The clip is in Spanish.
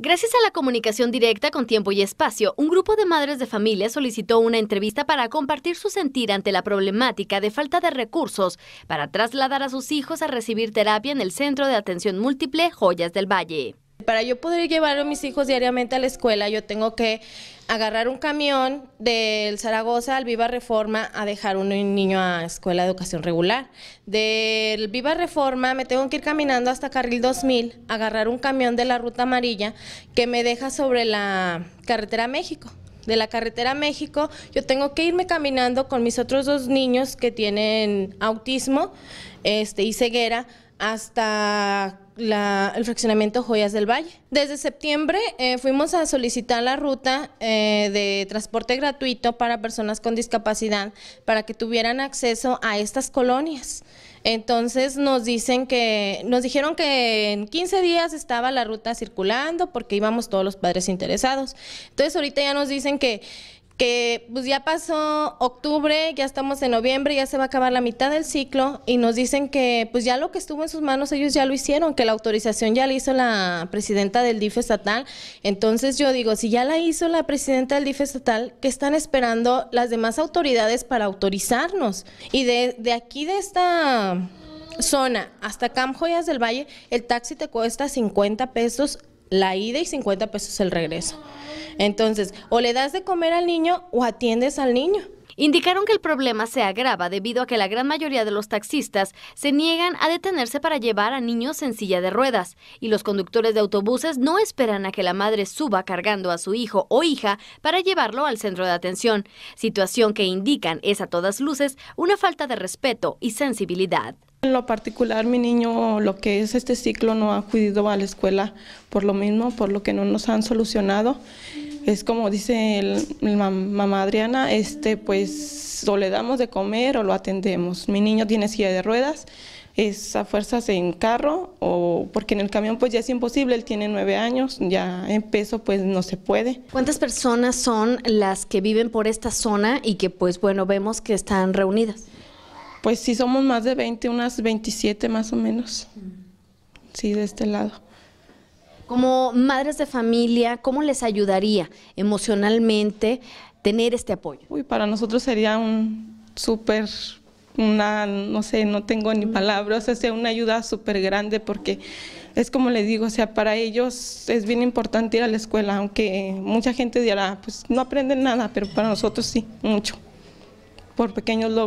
Gracias a la comunicación directa con tiempo y espacio, un grupo de madres de familia solicitó una entrevista para compartir su sentir ante la problemática de falta de recursos para trasladar a sus hijos a recibir terapia en el Centro de Atención Múltiple Joyas del Valle para yo poder llevar a mis hijos diariamente a la escuela, yo tengo que agarrar un camión del Zaragoza al Viva Reforma a dejar un niño a escuela de educación regular. Del Viva Reforma me tengo que ir caminando hasta Carril 2000, agarrar un camión de la Ruta Amarilla que me deja sobre la carretera México de la carretera México, yo tengo que irme caminando con mis otros dos niños que tienen autismo este, y ceguera hasta el fraccionamiento Joyas del Valle. Desde septiembre eh, fuimos a solicitar la ruta eh, de transporte gratuito para personas con discapacidad para que tuvieran acceso a estas colonias. Entonces nos dicen que nos dijeron que en 15 días estaba la ruta circulando porque íbamos todos los padres interesados. Entonces ahorita ya nos dicen que que pues ya pasó octubre, ya estamos en noviembre, ya se va a acabar la mitad del ciclo y nos dicen que pues ya lo que estuvo en sus manos ellos ya lo hicieron, que la autorización ya la hizo la presidenta del DIF estatal. Entonces yo digo, si ya la hizo la presidenta del DIF estatal, ¿qué están esperando las demás autoridades para autorizarnos? Y de, de aquí de esta zona hasta Camp Joyas del Valle, el taxi te cuesta 50 pesos la ida y 50 pesos el regreso. Entonces, o le das de comer al niño o atiendes al niño. Indicaron que el problema se agrava debido a que la gran mayoría de los taxistas se niegan a detenerse para llevar a niños en silla de ruedas y los conductores de autobuses no esperan a que la madre suba cargando a su hijo o hija para llevarlo al centro de atención, situación que indican es a todas luces una falta de respeto y sensibilidad. En lo particular, mi niño, lo que es este ciclo, no ha acudido a la escuela por lo mismo, por lo que no nos han solucionado es como dice el, mamá Adriana, este, pues o le damos de comer o lo atendemos. Mi niño tiene silla de ruedas, es a fuerzas en carro o porque en el camión pues ya es imposible, él tiene nueve años, ya en peso pues no se puede. ¿Cuántas personas son las que viven por esta zona y que pues bueno vemos que están reunidas? Pues sí somos más de 20, unas 27 más o menos, sí de este lado. Como madres de familia, ¿cómo les ayudaría emocionalmente tener este apoyo? Uy, para nosotros sería un súper una, no sé, no tengo ni palabras, o sea, una ayuda súper grande porque es como le digo, o sea, para ellos es bien importante ir a la escuela, aunque mucha gente dirá, ah, pues no aprenden nada, pero para nosotros sí, mucho, por pequeños logros.